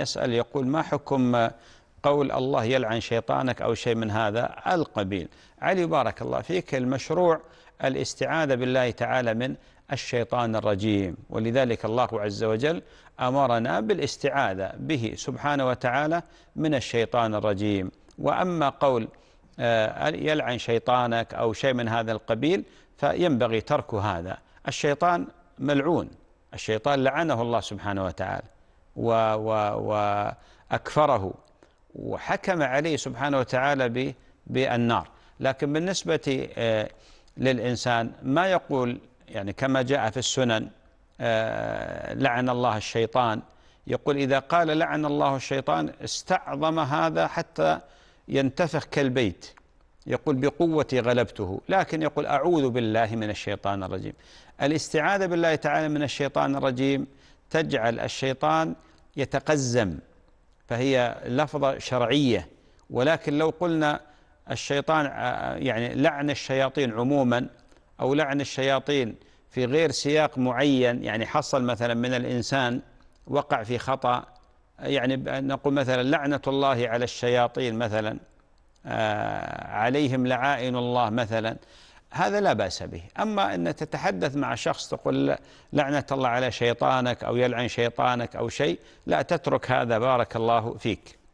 يسأل يقول ما حكم قول الله يلعن شيطانك أو شيء من هذا القبيل علي بارك الله فيك المشروع الاستعاذة بالله تعالى من الشيطان الرجيم ولذلك الله عز وجل أمرنا بالاستعاذة به سبحانه وتعالى من الشيطان الرجيم وأما قول آه، يلعن شيطانك أو شيء من هذا القبيل فينبغي ترك هذا الشيطان ملعون الشيطان لعنه الله سبحانه وتعالى و و وأكفره وحكم عليه سبحانه وتعالى بالنار لكن بالنسبة آه، للإنسان ما يقول يعني كما جاء في السنن آه، لعن الله الشيطان يقول إذا قال لعن الله الشيطان استعظم هذا حتى ينتفخ كالبيت يقول بقوتي غلبته لكن يقول أعوذ بالله من الشيطان الرجيم الاستعاذة بالله تعالى من الشيطان الرجيم تجعل الشيطان يتقزم فهي لفظة شرعية ولكن لو قلنا الشيطان آه، يعني لعن الشياطين عموما أو لعن الشياطين في غير سياق معين يعني حصل مثلا من الإنسان وقع في خطأ يعني نقول مثلا لعنة الله على الشياطين مثلا آه، عليهم لعائن الله مثلا هذا لا بأس به أما أن تتحدث مع شخص تقول لعنة الله على شيطانك أو يلعن شيطانك أو شيء لا تترك هذا بارك الله فيك